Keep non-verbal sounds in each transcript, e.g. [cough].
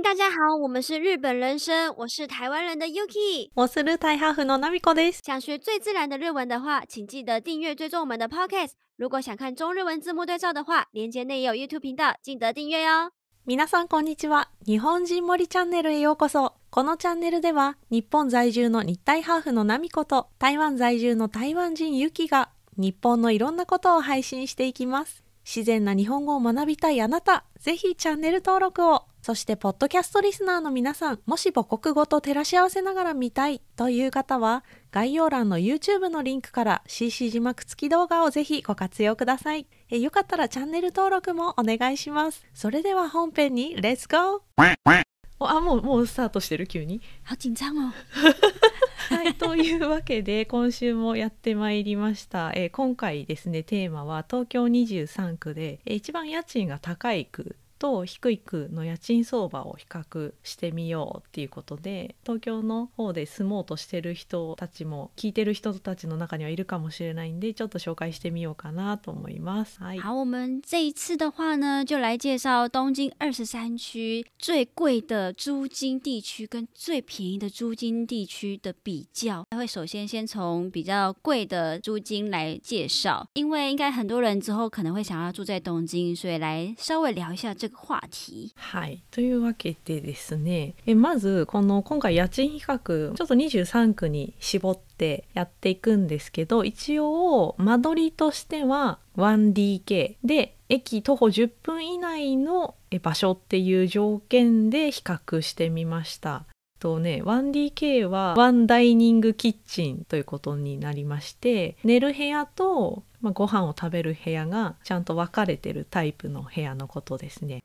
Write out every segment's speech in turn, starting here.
大家好，我们是日本人生，我是台湾人的 Yuki，我是日台哈夫のです。想学最自然的日文的话，请记得订阅追踪我们的 podcast。如果想看中日文字幕对照的话，连接内也有 YouTube 频道，记得订阅哟。さんこんにちは。日本人森チャンネルへようこそ。このチャンネルでは、日本在住の日台ハフのナミコと台湾在住の台湾人が日本のいろんなことを配信していきます。自然な日本語を学びたいあなた、ぜひチャンネル登録を。そして、ポッドキャストリスナーの皆さん、もし母国語と照らし合わせながら見たいという方は、概要欄の YouTube のリンクから CC 字幕付き動画をぜひご活用ください。えよかったらチャンネル登録もお願いします。それでは本編に、レッツゴーあ、もう、もうスタートしてる、急に。好緊張 [laughs] はい、というわけで今週もやってまいりました、えー、今回ですねテーマは東京23区で、えー、一番家賃が高い区と低い区の家賃相場を比較してみようっていうことで東京の方で住もうとしてる人たちも聞いてる人たちの中にはいるかもしれないんでちょっと紹介してみようかなと思います。はい、好，我们这一次的话呢，就来介绍东京23区最贵的租金地区跟最便宜的租金地区的比较。会首先先从比较贵的租金来介绍，因为应该很多人之后可能会想要住在东京，所以来稍微聊一下这。个话题。はい、というわけでですね、えまずこの今回家賃比較ちょっと23区に絞ってやっていくんですけど、一応間取りとしては 1DK で駅徒歩10分以内の場所っていう条件で比較してみました。とね 1DK はワンダイニングキッチンということになりまして寝る部屋と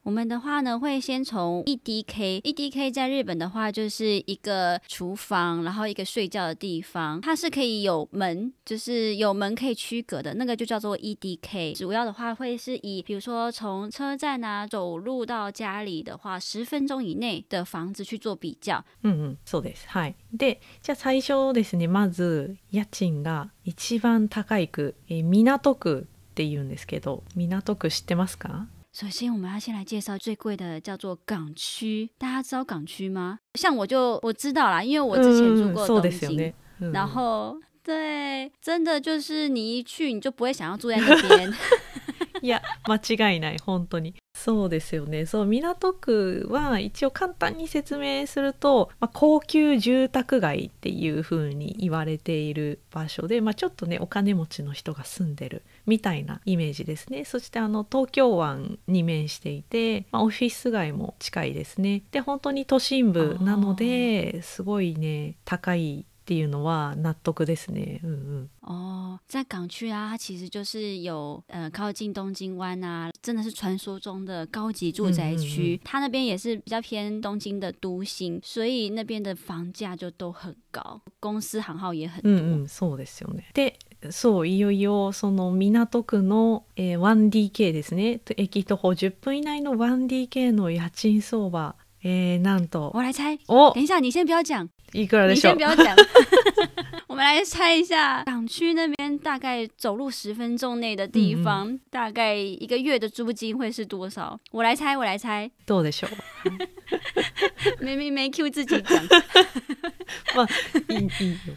我们的话呢，会先从 EDK，EDK 在日本的话就是一个厨房，然后一个睡觉的地方，它是可以有门，就是有门可以区隔的那个就叫做 EDK。主要的话会是以，比如说从车站啊走路到家里的话，十分钟以内的房子去做比较。嗯嗯，そうです、はい。でじゃあ最初ですねまず家賃が一番高い区、え港区っていうんですけど港区知ってますか首先，我们要先来介绍最贵的，叫做港区。大家知道港区吗？像我就我知道啦，因为我之前住过东京，然后对，真的就是你一去你就不会想要住在那边。[laughs] いや間違いない本当にそうですよねそう港区は一応簡単に説明すると、まあ、高級住宅街っていう風に言われている場所で、まあ、ちょっとねお金持ちの人が住んでるみたいなイメージですねそしてあの東京湾に面していて、まあ、オフィス街も近いですねで本当に都心部なのですごいね高いっていうのは納得ですね。うんうん。哦，在港区啊，它其实就是有呃靠近东京湾啊，真的是传说中的高级住宅区。嗯嗯嗯它那边也是比较偏东京的都心，所以那边的房价就都很高，公司行号也很多。嗯嗯，そうですよね。で、そういよいよその港区の、えー、1DK ですね。駅徒歩10分以内の 1DK の家賃相場。えー、なんと。お来猜。お、等一下，你先不要讲。一个人的你先不要讲，[laughs] [laughs] 我们来猜一下，港区那边大概走路十分钟内的地方，大概一个月的租金会是多少？我来猜，我来猜。的 [laughs] 没没没，Q 自己讲。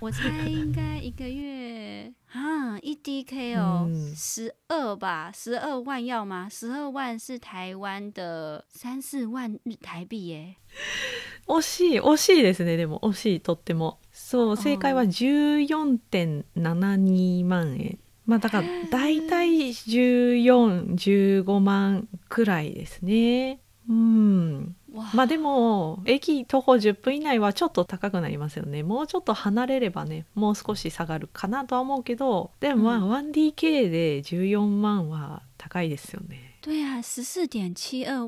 我猜应该一个月。一 d k 哦，十二、嗯、吧，十二万要吗？十二万是台湾的三四万日台币耶。惜しい、惜しいですね。でも惜しい、とっても。そう、正解は14.72万円。まあだから大体14、15万くらいですね。うん。まあでも駅徒歩10分以内はちょっと高くなりますよねもうちょっと離れればねもう少し下がるかなとは思うけどでもまあ 1DK で14万は高いですよね、对啊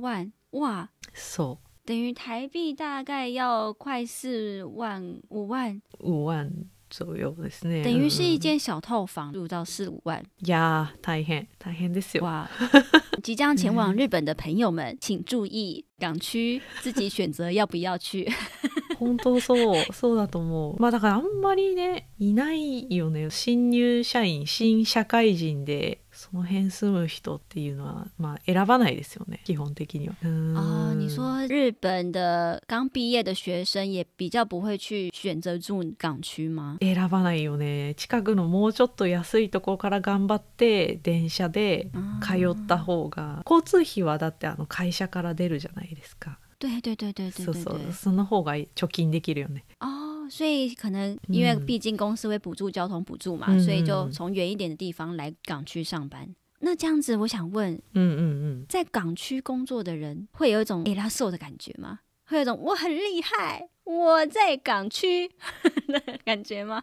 万哇そう等于台币大概要快四万五万五万左右ですね。等于是一间小套房，入到四五万。呀，大変大変ですよ。哇！[laughs] 即将前往日本的朋友们，请注意港区自己选择要不要去。[laughs] 本当そうそうだと思う。まあだからあんまりねいないよね。新入社員、新社会人でその辺住む人っていうのはまあ選ばないですよね基本的には。啊，你说日本的刚毕业的学生也比较不会去选择住港区吗？選ばないよね。近くのもうちょっと安いところから頑張って電車で通った方が交通費はだってあの会社から出るじゃないですか。对对对对对对。そうそうその方が貯金できるよね。あ。所以可能因为毕竟公司会补助交通补助嘛，所以就从远一点的地方来港区上班。那这样子，我想问，嗯嗯嗯，在港区工作的人会有一种拉手的感觉吗？会有一种我很厉害。我在港区 [laughs] 感じま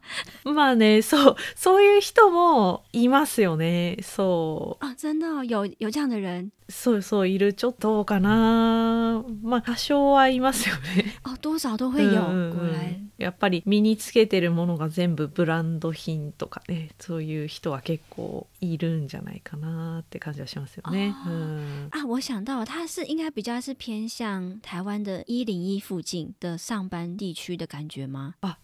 あね、そう、そういう人もいますよね。そう。あ、真的有有这样的人。そうそういるちょっとかな。まあ多少はいますよね。[laughs] あ、多少都会有。これ。やっぱり身につけてるものが全部ブランド品とかね、そういう人は結構いるんじゃないかなって感じはしますよね。あ、うん、あ我想到他是应该比较是偏向台湾的一零一附近的上班。地区的感觉吗？啊，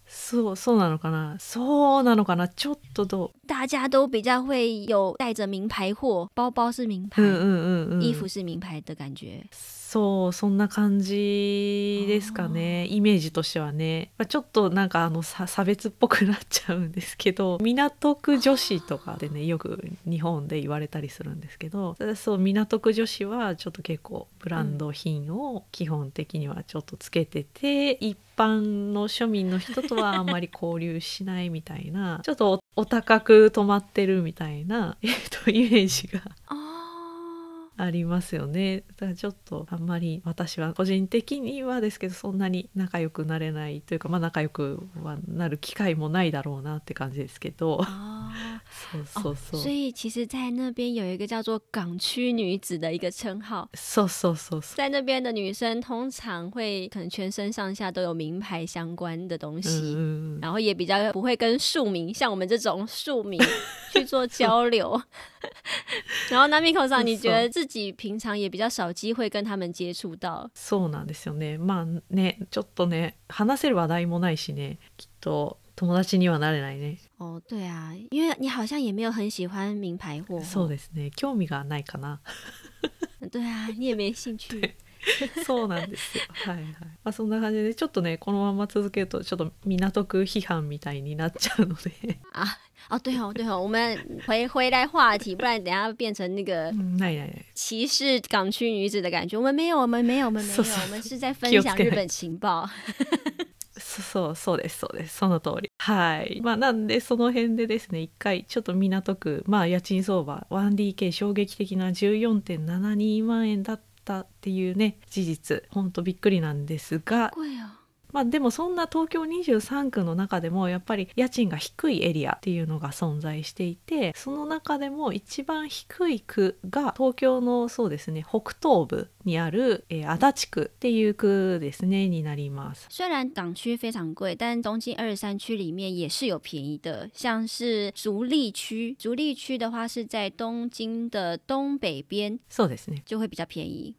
大家都比较会有带着名牌货，包包是名牌，嗯嗯嗯嗯，衣服是名牌的感觉。そうそんな感じですかねイメージとしてはね、まあ、ちょっとなんかあの差別っぽくなっちゃうんですけど [laughs] 港区女子とかでねよく日本で言われたりするんですけどそう港区女子はちょっと結構ブランド品を基本的にはちょっとつけてて、うん、一般の庶民の人とはあんまり交流しないみたいなちょっとお高く泊まってるみたいな、え [laughs] っと、イメージが。ありますよねだからちょっとあんまり私は個人的にはですけどそんなに仲良くなれないというかまあ仲良くはなる機会もないだろうなって感じですけど。所以其实，在那边有一个叫做“港区女子”的一个称号。瘦瘦瘦瘦，在那边的女生通常会可能全身上下都有名牌相关的东西，然后也比较不会跟庶民，像我们这种庶民 [laughs] 去做交流。[laughs] 然后，Nami 科长，你觉得自己平常也比较少机会跟他们接触到。そうなんですよね。まあね、ちょっとね、話せる話題もないしね。きっと友達にはなれないね。哦，对啊，因为你好像也没有很喜欢名牌货。[laughs] そうですね、興味がないかな。[laughs] 对啊，你也没兴趣。そうなんです。よ。[laughs] はいはい。まあそんな感じで、ちょっとねこのまま続けるとちょっと港区批判みたいになっちゃうので。あ、あとはあとは、我们回回来话题，不然等下变成那个歧视港区女子的感觉。我们没有，我们没有，我们没有，我们是在分享日本情报。そうそうですそうですその通りはいまあなんでその辺でですね一回ちょっと港区まあ家賃相場 1DK 衝撃的な14.72万円だったっていうね事実ほんとびっくりなんですが。ここまあ、でもそんな東京23区の中でもやっぱり家賃が低いエリアっていうのが存在していてその中でも一番低い区が東京のそうですね北東部にある、えー、足立区っていう区ですねになります。虽然港区非常贵，但京二三区里面也是有便宜的，像是竹立区。竹立区的话是在京的北边，そうですね，就会比较便宜。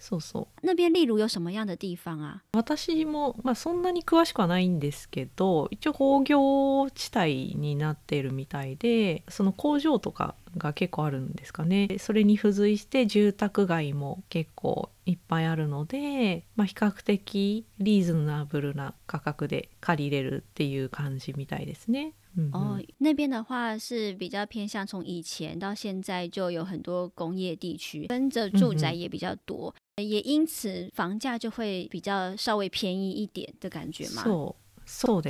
そうそう。那边例如有什么样的地方啊？私もまあそんなに詳しくはないんですけど、一応工業地帯になっているみたいで、その工場とかが結構あるんですかねそれに付随して住宅街も結構いっぱいあるので、まあ、比較的リーズナブルな価格で借りれるっていう感じみたいですね。哦，那边的话是比较偏向从以前到现在就有很多工业地区，跟着住宅也比较多，也因此房价就会比较稍微便宜一点的感觉嘛。So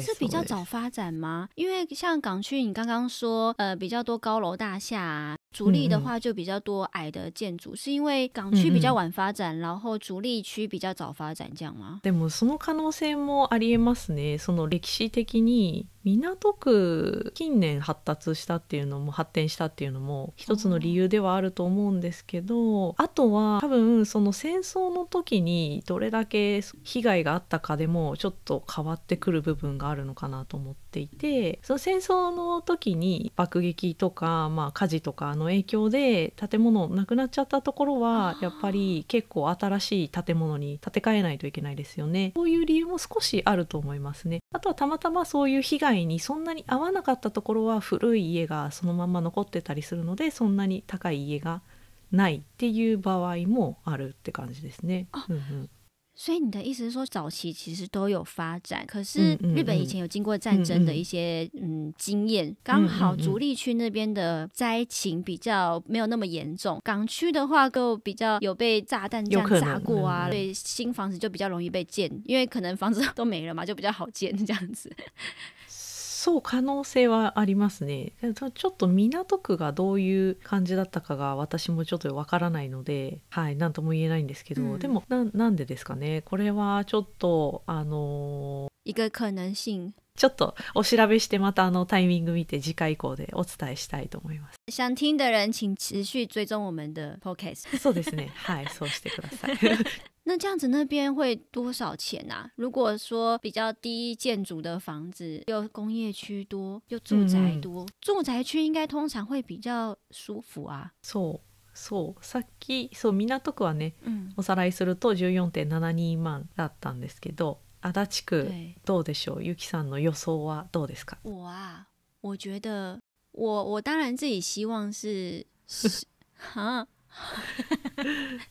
是比较早发展吗？因为像港区，你刚刚说，呃，比较多高楼大厦啊。竹砾的话就比较多矮的建築、是因为港区比较晚发展、然后竹砾区比较早发展这样吗？でもその可能性もありえますね。その歴史的に港区近年発達したっていうのも発展したっていうのも一つの理由ではあると思うんですけどあとは多分その戦争の時にどれだけ被害があったかでもちょっと変わってくる部分があるのかなと思って。ていてその戦争の時に爆撃とか、まあ、火事とかの影響で建物なくなっちゃったところはやっぱり結構新しい建物に建て替えないといけないですよねそういう理由も少しあると思いますねあとはたまたまそういう被害にそんなに合わなかったところは古い家がそのまま残ってたりするのでそんなに高い家がないっていう場合もあるって感じですね。うんうん、所以你的意思是说，早期其实都有发展，可是日本以前有经过战争的一些嗯经验，刚好主力区那边的灾情比较没有那么严重，港区的话就比较有被炸弹这样炸过啊，所以新房子就比较容易被建，因为可能房子 [laughs] 都没了嘛，就比较好建这样子。そう可能性はありますねちょっと港区がどういう感じだったかが私もちょっとわからないのではい何とも言えないんですけど、うん、でもななんでですかねこれはちょっとあのー一个可能性ちょっとお調べしてまたあのタイミング見て次回以降でお伝えしたいと思います。想听的人请持续追踪我们的 podcast。[laughs] そうですね。はい、そうしてください。[laughs] 那这样子那边会多少钱啊？如果说比较低建筑的房子，又工业区多，又住宅多，嗯、住宅区应该通常会比较舒服啊。そう。そうさっきそう港区はね、うん、おさらいすると14.72万だったんですけど足立区どうでしょうゆきさんの予想はどうですか我啊我觉得我我当然自己希望是哈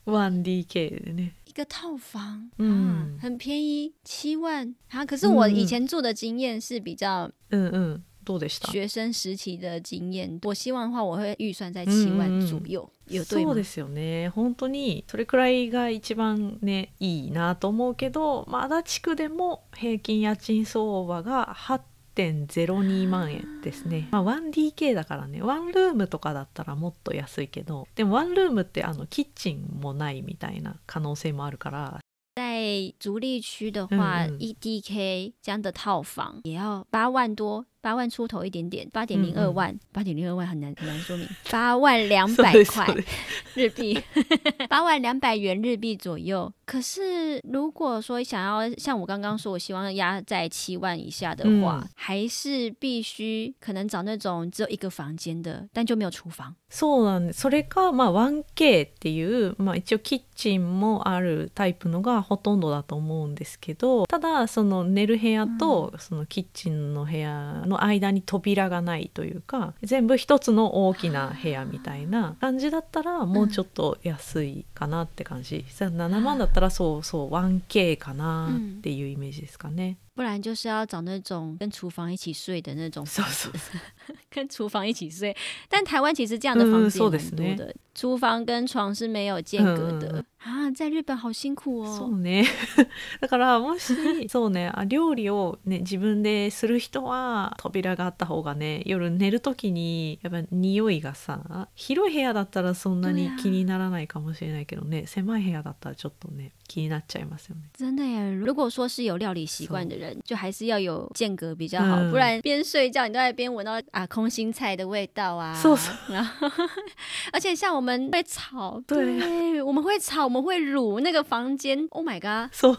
1DK [laughs] [laughs] 的呢一个套房，嗯、啊，很便宜，七万可是我以前住的经验是比较，嗯嗯，どうでした学生時期的经验我希望的话我会预算在七万左右、うんうん、そうですよね本当にそれくらいが一番ねいいなと思うけど、まだ地区でも平均家賃相場が八点ゼロ二万円ですね、まあ、ワ 1DK だからねワンルームとかだったらもっと安いけどでもワンルームってあのキッチンもないみたいな可能性もあるから在竹立区的话，一、嗯、DK 这样的套房也要八万多八万出头一点点，八点零二万，八点零二万很难很难说明。八万两 [laughs] 百块日币，[laughs] 八万两百元日币左右。可是如果说想要像我刚刚说，我希望压在七万以下的话，还是必须可能找那种只有一个房间的，但就没有厨房。そうなんです。それかまあ1 K っていうまあ一応キッチンもあるタイプのがほとんどだと思うんですけど、ただその寝る部屋とそのキッチンの部屋の。間に扉がないというか全部一つの大きな部屋みたいな感じだったらもうちょっと安いかなって感じ、うん、7万だったらそうそう 1K かなっていうイメージですかね。不然就是要找那种跟厨房一起睡的那种 [laughs] 房子，跟厨房一起睡。但台湾其实这样的房子也蛮多的，厨房跟床是没有间隔的。啊。在日本好辛苦哦。そうね。[laughs] だからもしそうね、あ料理をね自分でする人は扉があった方がね、夜寝る時にやっぱ匂いがさ、広い部屋だったらそんなに気にならないかもしれないけどね、狭い部屋だったらちょっとね気になっちゃいますよね。真的耶，如果说是有料理习惯的人。人，就还是要有间隔比较好，嗯、不然边睡觉你都在边闻到啊空心菜的味道啊。是是然后，[laughs] 而且像我们会吵，对对，我们会吵，我们会辱那个房间。Oh my god！そう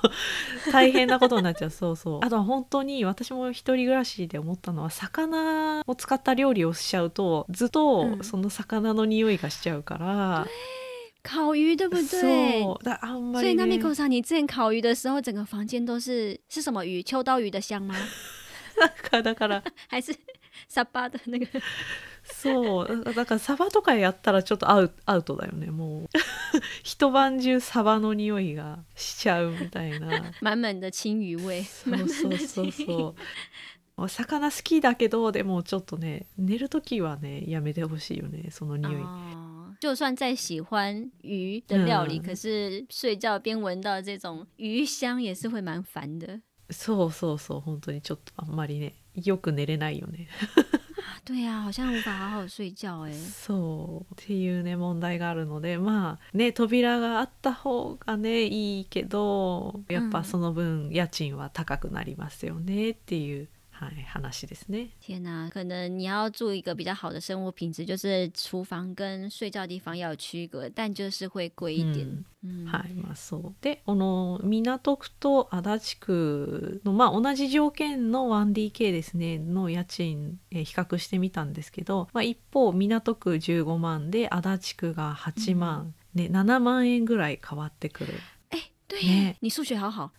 大変なことになっちゃう。[laughs] そうそう。あとは本当に私も一人暮らしで思ったのは魚を使った料理をしちゃうとずっとその魚の匂いがしちゃうから。う [laughs] ん烤鱼对不对？所以那美口さん，你之前烤鱼的时候，整个房间都是是什么鱼？秋刀鱼的香吗？[laughs] だから还是サ [laughs] バそうだからサバとかやったらちょっとアウアウトだよねもう [laughs] 一晩中サバの匂いがしちゃうみたいな満々的青魚味そうそうそうそうお魚好きだけどでもちょっとね寝る時はねやめてほしいよねその匂い。就算再喜欢鱼的料理，嗯、可是睡觉边闻到这种鱼香也是会蛮烦的。そうそうそう、本当にちょっとあんまりね、よく寝れないよね。对呀、啊，好像无法好好睡觉哎。そうっていうね問題があるので、まあね扉があった方がねいいけど、やっぱその分家賃は高くなりますよねっていう話ですね。天哪、可能你要住一个比较好的生活品质，就是厨房跟睡觉地方要有区隔，但就是会贵一点。はい、まあそうで、この港区と足立区のまあ同じ条件の 1DK ですねの家賃、え比較してみたんですけど、まあ一方港区15万で足立区が8万、うん、7万円ぐらい変わってくる。え、对、ね、你数学好好。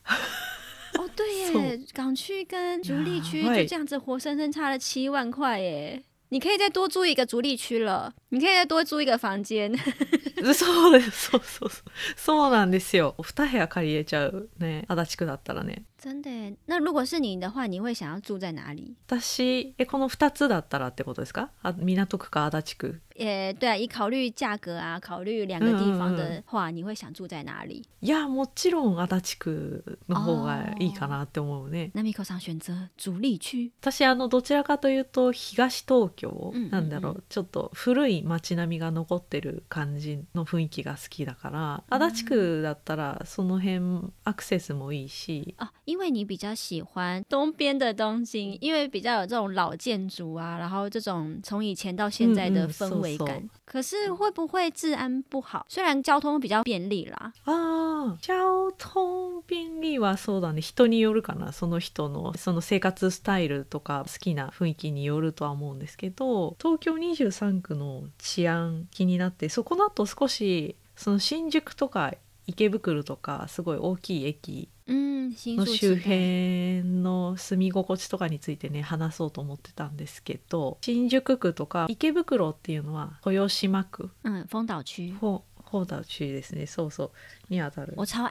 对耶，港区跟竹沥区就这样子活生生差了七万块耶。你可以再多租一个足立区了。你可以再多租一个房间。[laughs] そうです、そうそうそう。そうなんですよ。二部屋借りれちゃうね、足立区だったらね。真的。那如果是你的话、你会想要住在哪里？私、えこの二つだったらってことですか？あ、港区か足立区。え对啊，以考虑价格啊，考虑两个地方的话，嗯、你会想住在哪里？いや、もちろん足立区の方がいいかなって思うね。ナミコさん選择主力区。私あのどちらかというと東東京、うんうん、なんだろう、ちょっと古い街並みが残ってる感じの雰囲気が好きだから、足立区だったらその辺アクセスもいいし。あ、因为你比较喜欢东边的东京，因为比较有这种老建筑啊，然后这种从以前到现在的氛围、嗯。追赶。可是会不会治安不好？虽然交通比较便利啦。あ交通便利はそうだね。人によるかな。その人のその生活スタイルとか好きな雰囲気によるとは思うんですけど、東京23区の治安気になって、そこの後少しその新宿とか池袋とかすごい大きい駅の周辺の住み心地とかについてね話そうと思ってたんですけど新宿区とか池袋っていうのは豊島区、うん、本島区本島区ですねそうそう你也在我超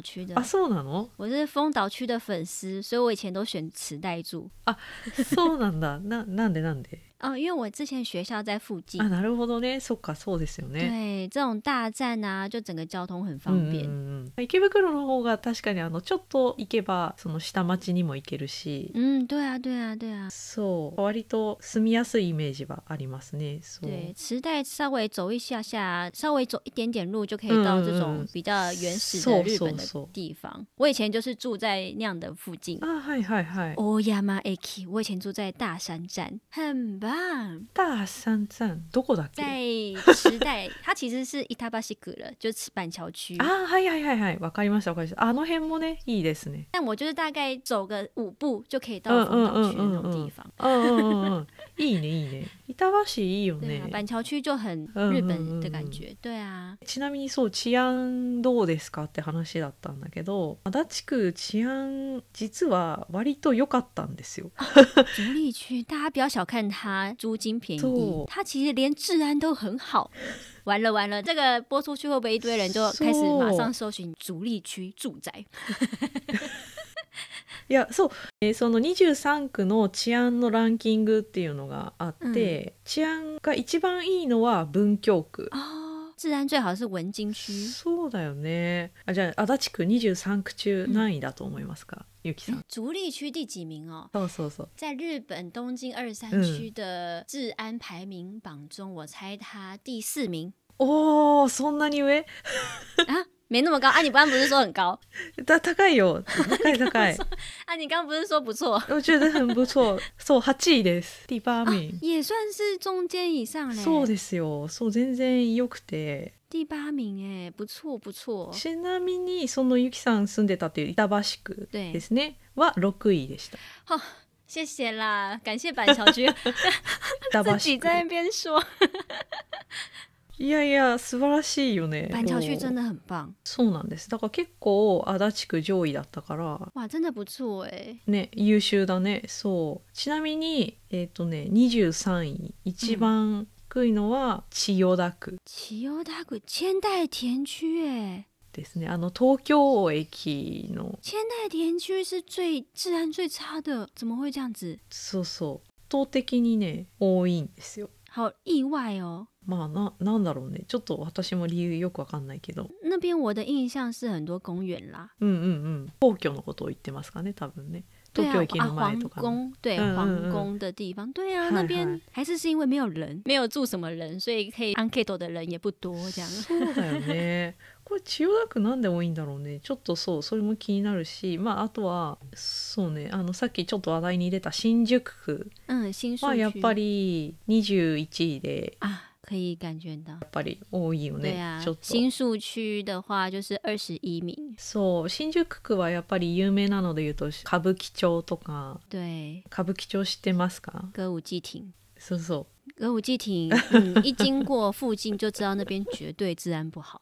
区的そうなの？我是区的粉丝，所以我以前都住そうなんだ。ななんでなんで？あ、[laughs] 因为我之前学校在附近啊。なるほどね。そっか、そうですよね。对、这种大站啊、就整个交通很方便。池袋の方が確かにあのちょっと行けばその下町にも行けるし。嗯，对啊，对啊，对啊。そう、割と住みやすいイメージはありますね。そう对，池袋稍微走一下下，稍微走一点点路就可以到这种比较呃，原始的日本的地方，我以前就是住在那样的附近。啊，嗨嗨嗨，o 亚马 a k i 我以前住在大山站，很棒。大山站，どこだっけ？在时代，它其实是 i t 巴西 a s 了，就是板桥区。啊，嗨嗨嗨嗨，わかりましたわかりました。あの辺もね、いいですね。但我就是大概走个五步就可以到丰岛区那种地方。嗯嗯嗯。いいねいいね板橋いいよね板区就很日本的感觉、うんうん、对啊ちなみにそう治安どうですかって話だったんだけど足立区治安実は割と良かったんですよ竹里区大家不要小看它租金便宜它其实连治安都很好完了完了，这个播出去会不会一堆人就开始马上搜寻竹立区住宅？[laughs] いやそう、えー、その23区の治安のランキングっていうのがあって、うん、治安が一番いいのは文京区。治安最好是文京区。そうだよね。あじゃあ足立区23区中何位だと思いますか、うん、ゆきさん。足立区第几名哦？そうそうそう。在日本東京二三区的治安排名榜中，我猜它第四名。[laughs] おお、そんなに上？あ。[laughs] 没那么高啊！你刚不是说很高？但高いよ。高い高い。[laughs] 啊，你刚刚不是说不错？[laughs] 我觉得很不错。そう八位です。第八名。也算是中间以上嘞。そうですよ。そう全然良くて。第八名哎，不错不错。ちなみにそのゆきさん住んでたっていう板橋区ですね。は六位でした。好。[laughs] 谢谢啦，感谢板桥区，自己在那边说。いやいや素晴らしいよね。板橋区真的很棒。そうなんです。だから結構足立区上位だったから。哇，真的不错ね、優秀だね。そう。ちなみにえっ、ー、とね、二十三位一番低いのは千代田区。千代田区千代田区え。ですね。あの東京駅の千代田区是最治安最差的，怎么会这样子？そうそう。圧倒的にね多いんですよ。好意外哦。まあななんだろうねちょっと私も理由よくわかんないけど那边我的印象是很多公啦うんうんうん皇居のことを言ってますかね多分ね東京駅の前とか、ね、皇对皇的地方，对啊，那边还是是因为没有人，没有住什么人，所以可以的人也不多，这样。そうだよね。これ千代田区なんで多いんだろうね。ちょっとそうそれも気になるし、まああとはそうね、あのさっきちょっと話題に出た新宿区、はやっぱり21位で。あ可以感觉到。やっぱり多いよね。新宿区的话就是二十一名。そう、新宿区はやっぱり有名なので言うと歌舞伎町とか。对。歌舞伎町知ってますか？歌舞伎町。そうそう。歌舞伎町、嗯，一经过附近就知道那边绝对治安不好。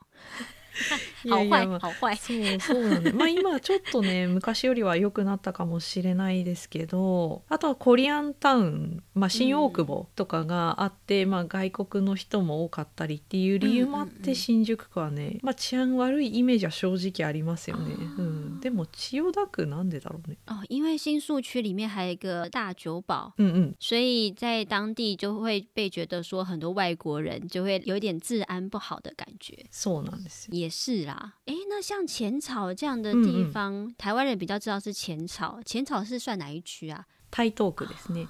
[laughs] いやいや、好坏 [laughs] そうそうなんでまあ今ちょっとね [laughs] 昔よりは良くなったかもしれないですけどあとはコリアンタウン、まあ、新大久保とかがあって、うん、まあ、外国の人も多かったりっていう理由もあって、うんうん、新宿区はね、まあ、治安悪いイメージは正直ありますよね、うん、でも千代田区なんでだろうねあ因为新宿区里面还有一个大久保うんうん所以在当地就会被觉得说很多外国人就会有点治安不好的感觉そうなんですよ是啦，哎，那像浅草这样的地方，台湾人比较知道是浅草。浅草是算哪一区啊？台东区ですね。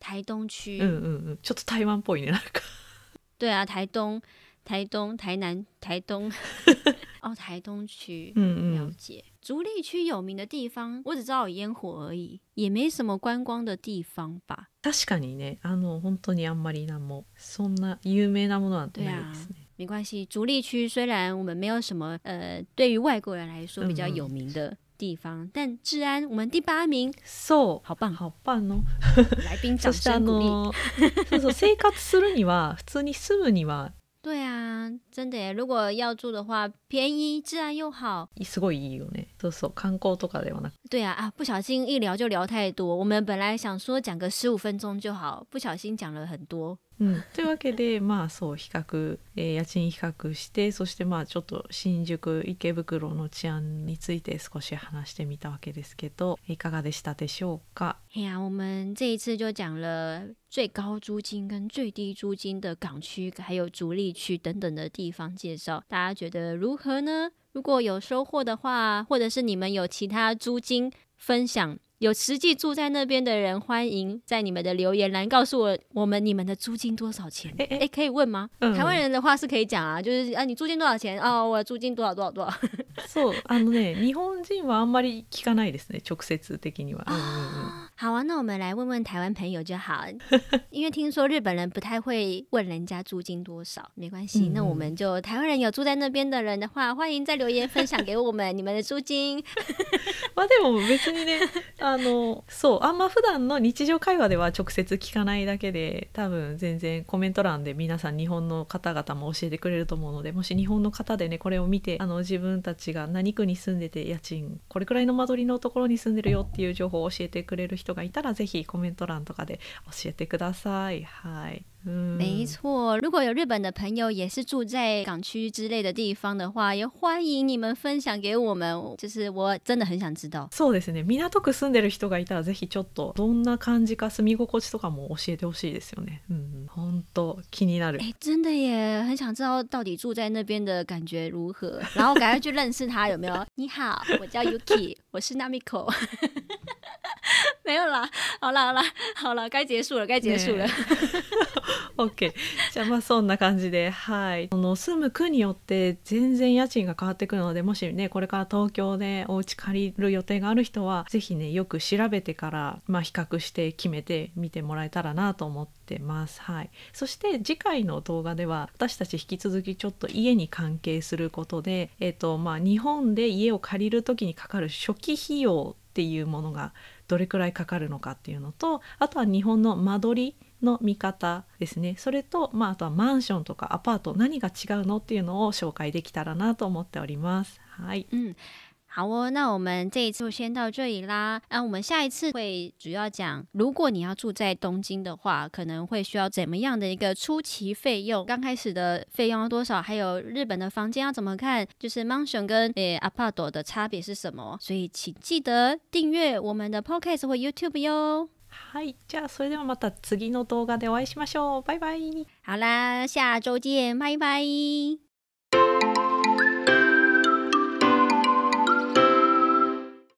台东区。嗯嗯嗯，ちょっと台湾っぽいねなんか。对啊，台东、台东、台南、台东，[laughs] 哦，台东区。嗯嗯，了解。竹立区有名的地方，我只知道有烟火而已，也没什么观光的地方吧。確かにね、あの本当にあんまり何もそんな有名なものなんないですね。没关系，竹立区虽然我们没有什么呃，对于外国人来说比较有名的地方，但治安我们第八名，so 好棒好棒哦！[laughs] 来宾掌 [laughs] 声鼓励。そう生活するには普通に住むには。对啊，真的，如果要住的话，便宜治安又好，すごいいいよね。そうそう、観光とかではなく。对啊啊，不小心一聊就聊太多。我们本来想说讲个十五分钟就好，不小心讲了很多。というわけでまあそう比較、えー、家賃比較してそしてまあちょっと新宿池袋の治安について少し話してみたわけですけどいかがでしたでしょうかいや、我们这一次就讲了最高租金跟最低租金的港区，还有竹立区等等的地方介绍，大家觉得如何呢？如果有收获的话，或者是你们有其他租金分享有实际住在那边的人，欢迎在你们的留言栏告诉我我们你们的租金多少钱。哎哎，可以问吗？台湾人的话是可以讲啊，就是啊你租金多少钱？哦，我租金多少多少多少。そうあのね [laughs] 日本人はあんまり聞かないですね直接的には。[laughs] 好啊，那我们来问问台湾朋友就好，[laughs] 因为听说日本人不太会问人家租金多少，没关系，嗯、那我们就台湾人有住在那边的人的话，欢迎在留言分享给我们你们的租金。[laughs] まあでも別にね、あのそうあんま普段の日常会話では直接聞かないだけで、多分全然コメント欄で皆さん日本の方々も教えてくれると思うので、もし日本の方でねこれを見てあの自分たちが何区に住んでて家賃これくらいの間取りのところに住んでるよっていう情報を教えてくれる人がいたらぜひコメント欄とかで教えてください。はい。没错。如果有日本的朋友也是住在港区之类的地方的话，也欢迎你们分享给我们。就是我真的很想知道。そうですね。港区住んでる人がいたらぜひちょっとどんな感じか住み心地とかも教えてほしいですよね。うん、本当気になる。哎，真的耶，很想知道到底住在那边的感觉如何，然后赶快去认识他有没有？你好，我叫 Yuki，我是 Namiko。[laughs] 没有啦，好啦好啦好啦，该结束了，该结束了。[laughs] OK じゃあまあそんな感じではいあの住む区によって全然家賃が変わってくるのでもしねこれから東京でお家借りる予定がある人は是非ねよく調べてから、まあ、比較して決めてみてもらえたらなと思ってます。はい、そして次回の動画では私たち引き続きちょっと家に関係することで、えとまあ、日本で家を借りるにかかる初期費用っていうものがどれくらいかかるのかっていうのとあとは日本の間取りの見方ですねそれと、まあ、あとはマンションとかアパート何が違うのっていうのを紹介できたらなと思っております。はい、うん好哦，那我们这一次就先到这里啦。那我们下一次会主要讲，如果你要住在东京的话，可能会需要怎么样的一个初期费用？刚开始的费用要多少？还有日本的房间要怎么看？就是マンション跟诶阿帕朵的差别是什么？所以请记得订阅我们的 Podcast 或 YouTube 哟。嗨，i じゃあそれではまた次の動画でお会いしましょう。好啦，下周见，拜拜。